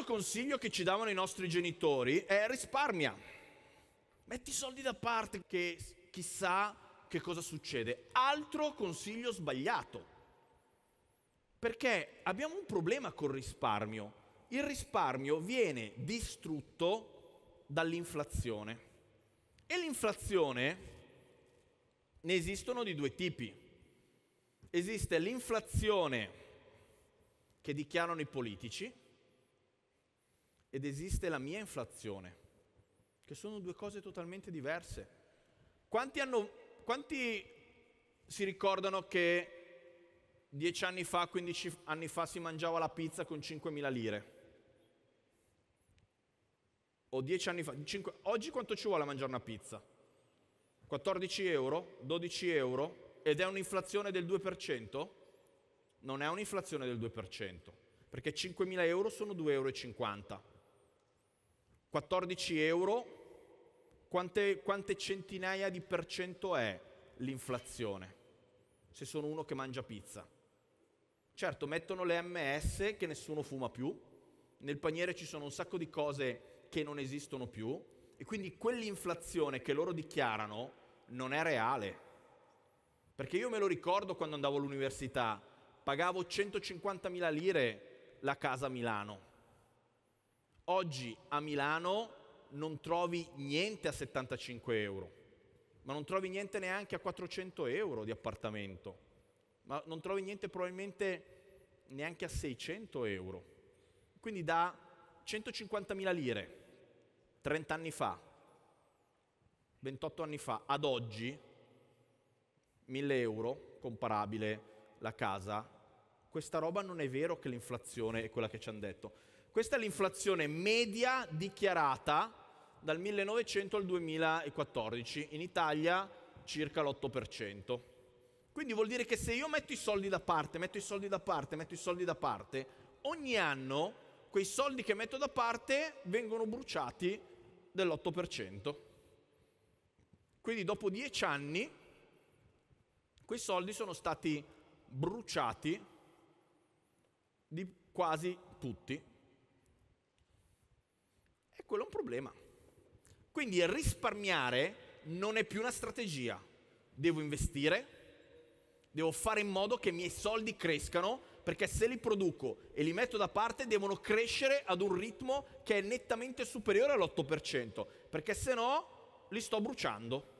altro consiglio che ci davano i nostri genitori è risparmia. Metti i soldi da parte che chissà che cosa succede. Altro consiglio sbagliato. Perché abbiamo un problema col risparmio. Il risparmio viene distrutto dall'inflazione. E l'inflazione ne esistono di due tipi. Esiste l'inflazione che dichiarano i politici, ed esiste la mia inflazione, che sono due cose totalmente diverse. Quanti, hanno, quanti si ricordano che dieci anni fa, 15 anni fa si mangiava la pizza con 5.000 lire? O dieci anni fa, 5, oggi quanto ci vuole a mangiare una pizza? 14 euro, 12 euro ed è un'inflazione del 2%? Non è un'inflazione del 2%, perché 5.000 euro sono 2,50 euro. 14 euro, quante, quante centinaia di per cento è l'inflazione? Se sono uno che mangia pizza. Certo, mettono le MS che nessuno fuma più, nel paniere ci sono un sacco di cose che non esistono più e quindi quell'inflazione che loro dichiarano non è reale. Perché io me lo ricordo quando andavo all'università, pagavo 150.000 lire la casa a Milano. Oggi a Milano non trovi niente a 75 euro, ma non trovi niente neanche a 400 euro di appartamento, ma non trovi niente probabilmente neanche a 600 euro. Quindi da 150.000 lire 30 anni fa, 28 anni fa, ad oggi, 1000 euro comparabile la casa, questa roba non è vero che l'inflazione è quella che ci hanno detto. Questa è l'inflazione media dichiarata dal 1900 al 2014, in Italia circa l'8%. Quindi vuol dire che se io metto i soldi da parte, metto i soldi da parte, metto i soldi da parte, ogni anno quei soldi che metto da parte vengono bruciati dell'8%. Quindi dopo dieci anni quei soldi sono stati bruciati di quasi tutti, quello è un problema. Quindi risparmiare non è più una strategia. Devo investire, devo fare in modo che i miei soldi crescano, perché se li produco e li metto da parte devono crescere ad un ritmo che è nettamente superiore all'8%, perché se no li sto bruciando.